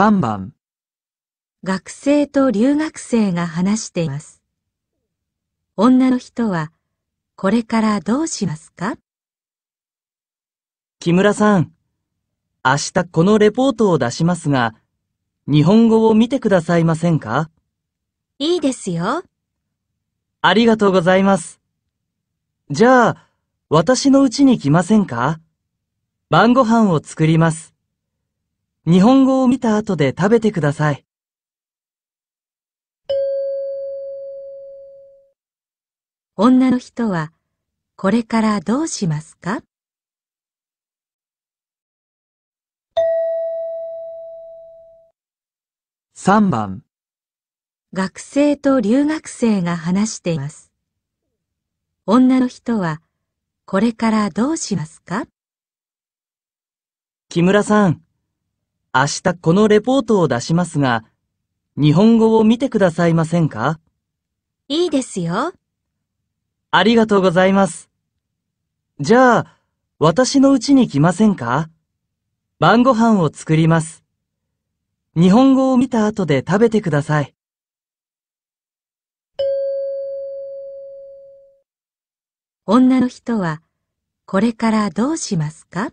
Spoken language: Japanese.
3番学生と留学生が話しています。女の人はこれからどうしますか木村さん、明日このレポートを出しますが、日本語を見てくださいませんかいいですよ。ありがとうございます。じゃあ、私の家に来ませんか晩ご飯を作ります。日本語を見た後で食べてください。女の人は、これからどうしますか3番学生と留学生が話しています。女の人は、これからどうしますか木村さん、明日このレポートを出しますが、日本語を見てくださいませんかいいですよ。ありがとうございます。じゃあ、私の家に来ませんか晩ご飯を作ります。日本語を見た後で食べてください。女の人は、これからどうしますか